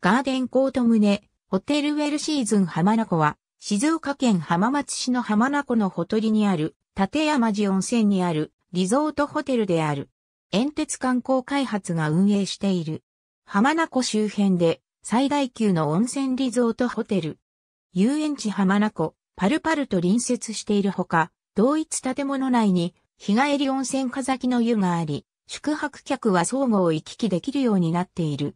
ガーデンコート棟、ホテルウェルシーズン浜名湖は、静岡県浜松市の浜名湖のほとりにある、立山寺温泉にある、リゾートホテルである。煙鉄観光開発が運営している。浜名湖周辺で、最大級の温泉リゾートホテル。遊園地浜名湖、パルパルと隣接しているほか、同一建物内に、日帰り温泉風崎の湯があり、宿泊客は相互を行き来できるようになっている。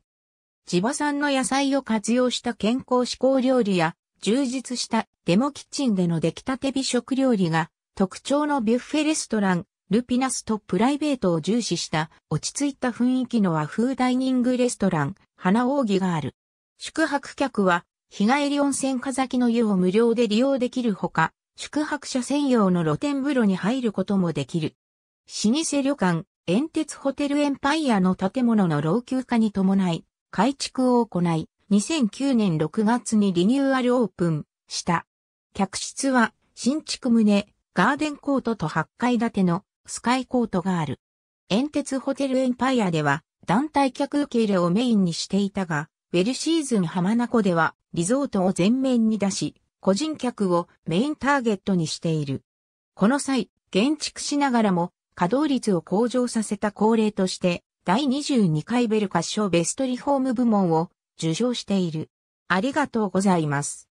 地場産の野菜を活用した健康志向料理や、充実したデモキッチンでの出来立て美食料理が、特徴のビュッフェレストラン、ルピナスとプライベートを重視した落ち着いた雰囲気の和風ダイニングレストラン、花扇がある。宿泊客は日帰り温泉火崎の湯を無料で利用できるほか、宿泊者専用の露天風呂に入ることもできる。老舗旅館、煙鉄ホテルエンパイアの建物の老朽化に伴い、改築を行い、2009年6月にリニューアルオープンした。客室は新築棟、ガーデンコートと8階建てのスカイコートがある。遠鉄ホテルエンパイアでは団体客受け入れをメインにしていたが、ウェルシーズン浜名湖ではリゾートを全面に出し、個人客をメインターゲットにしている。この際、建築しながらも稼働率を向上させた恒例として、第22回ベルカ賞ベストリフォーム部門を受賞している。ありがとうございます。